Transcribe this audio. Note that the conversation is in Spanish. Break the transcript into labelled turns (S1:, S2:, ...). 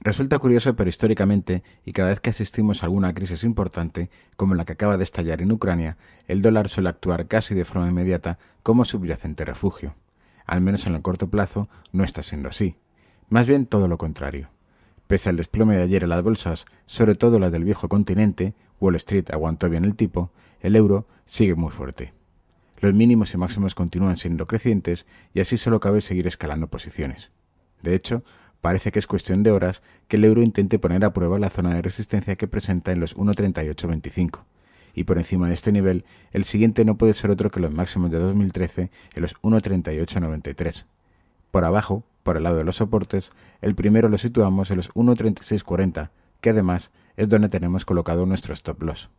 S1: Resulta
S2: curioso, pero históricamente, y cada vez que asistimos a alguna crisis importante, como la que acaba de estallar en Ucrania, el dólar suele actuar casi de forma inmediata como subyacente refugio. Al menos en el corto plazo no está siendo así. Más bien todo lo contrario. Pese al desplome de ayer en las bolsas, sobre todo las del viejo continente, Wall Street aguantó bien el tipo, el euro sigue muy fuerte. Los mínimos y máximos continúan siendo crecientes y así solo cabe seguir escalando posiciones. De hecho, Parece que es cuestión de horas que el euro intente poner a prueba la zona de resistencia que presenta en los 1.3825. Y por encima de este nivel, el siguiente no puede ser otro que los máximos de 2013 en los 1.3893. Por abajo, por el lado de los soportes, el primero lo situamos en los
S3: 1.3640, que además es donde tenemos colocado nuestro stop loss.